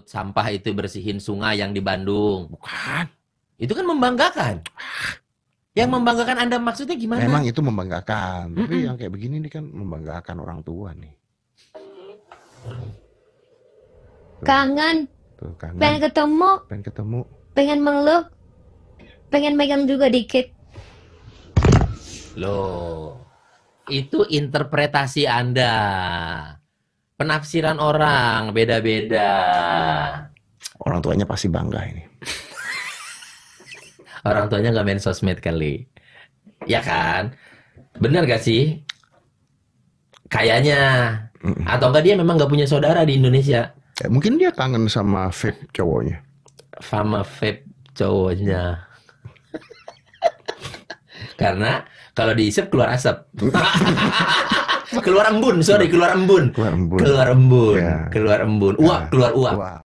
sampah itu bersihin sungai yang di Bandung. Bukan. Itu kan membanggakan. Yang membanggakan Anda maksudnya gimana? Memang itu membanggakan. Mm -hmm. Tapi yang kayak begini ini kan membanggakan orang tua nih. Tuh. Kangen. Tuh, kangen. Pengen ketemu. Pengen ketemu. Pengen meluk. Pengen megang juga dikit. Loh. Itu interpretasi Anda penafsiran orang beda-beda. Orang tuanya pasti bangga ini. orang tuanya nggak main sosmed kali. Ya kan? Bener gak sih? Kayaknya. Atau enggak dia memang nggak punya saudara di Indonesia? Ya, mungkin dia kangen sama vape cowoknya. Sama vape cowoknya. Karena kalau diisep keluar asap. keluar embun, sorry, keluar embun. Keluar embun. Keluar embun. Ya. Keluar embun. keluar